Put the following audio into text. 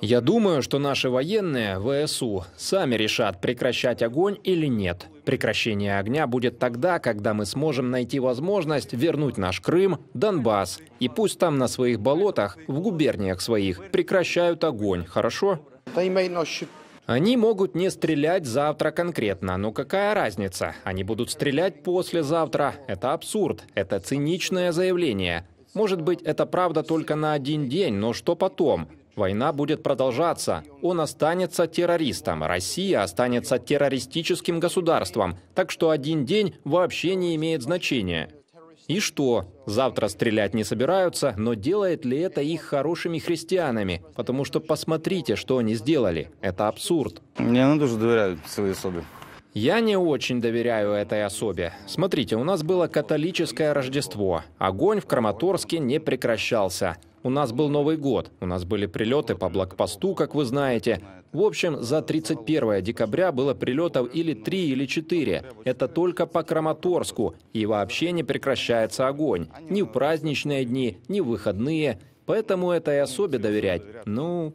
Я думаю, что наши военные, ВСУ, сами решат, прекращать огонь или нет. Прекращение огня будет тогда, когда мы сможем найти возможность вернуть наш Крым, Донбасс. И пусть там на своих болотах, в губерниях своих, прекращают огонь, хорошо? Они могут не стрелять завтра конкретно, но какая разница? Они будут стрелять послезавтра. Это абсурд, это циничное заявление. Может быть, это правда только на один день, но что потом? Война будет продолжаться. Он останется террористом. Россия останется террористическим государством. Так что один день вообще не имеет значения. И что? Завтра стрелять не собираются, но делает ли это их хорошими христианами? Потому что посмотрите, что они сделали. Это абсурд. Мне на душу доверяю своей особе. Я не очень доверяю этой особе. Смотрите, у нас было католическое Рождество. Огонь в Краматорске не прекращался. У нас был Новый год, у нас были прилеты по блокпосту, как вы знаете. В общем, за 31 декабря было прилетов или 3, или 4. Это только по Краматорску. И вообще не прекращается огонь. Ни в праздничные дни, ни в выходные. Поэтому это и особе доверять, ну,